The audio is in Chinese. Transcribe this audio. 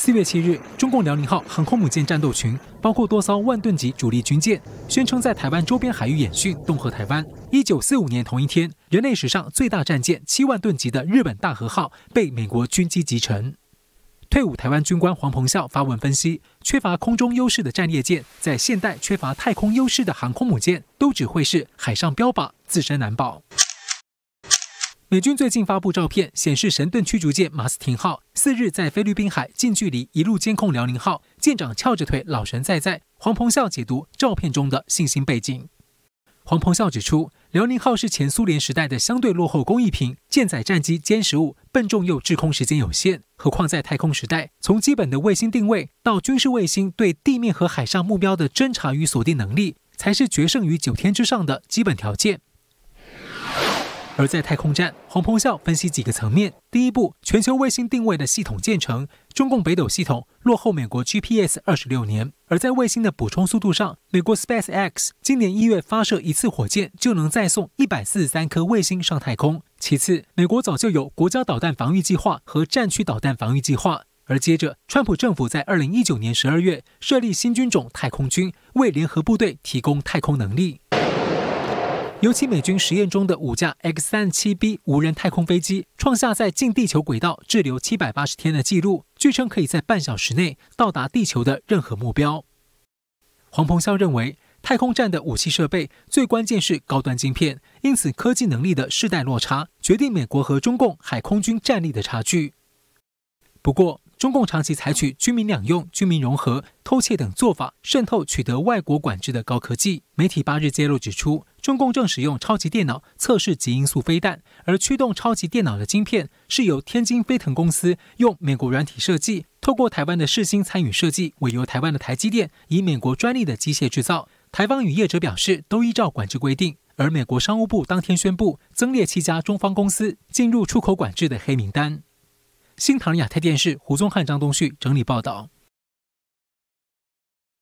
四月七日，中共辽宁号航空母舰战斗群包括多艘万吨级主力军舰，宣称在台湾周边海域演训，恫吓台湾。一九四五年同一天，人类史上最大战舰七万吨级的日本大和号被美国军机击沉。退伍台湾军官黄鹏孝发文分析，缺乏空中优势的战列舰，在现代缺乏太空优势的航空母舰，都只会是海上标靶，自身难保。美军最近发布照片，显示神盾驱逐舰马斯廷号四日在菲律宾海近距离一路监控辽宁号，舰长翘着腿，老神在在。黄鹏笑解读照片中的信心背景。黄鹏笑指出，辽宁号是前苏联时代的相对落后工艺品，舰载战机歼十五笨重又滞空时间有限，何况在太空时代，从基本的卫星定位到军事卫星对地面和海上目标的侦察与锁定能力，才是决胜于九天之上的基本条件。而在太空站，黄鹏笑分析几个层面：第一步，全球卫星定位的系统建成，中共北斗系统落后美国 GPS 二十六年；而在卫星的补充速度上，美国 Space X 今年一月发射一次火箭就能再送一百四十三颗卫星上太空。其次，美国早就有国家导弹防御计划和战区导弹防御计划；而接着，川普政府在二零一九年十二月设立新军种太空军，为联合部队提供太空能力。尤其美军实验中的五架 X37B 无人太空飞机创下在近地球轨道滞留七百八十天的记录，据称可以在半小时内到达地球的任何目标。黄鹏霄认为，太空站的武器设备最关键是高端晶片，因此科技能力的世代落差决定美国和中共海空军战力的差距。不过，中共长期采取军民两用、军民融合、偷窃等做法，渗透取得外国管制的高科技。媒体八日揭露指出。中共正使用超级电脑测试极音速飞弹，而驱动超级电脑的晶片是由天津飞腾公司用美国软体设计，透过台湾的视星参与设计，委由台湾的台积电以美国专利的机械制造。台方与业者表示都依照管制规定。而美国商务部当天宣布，增列七家中方公司进入出口管制的黑名单。新唐亚太电视胡宗汉、张东旭整理报道。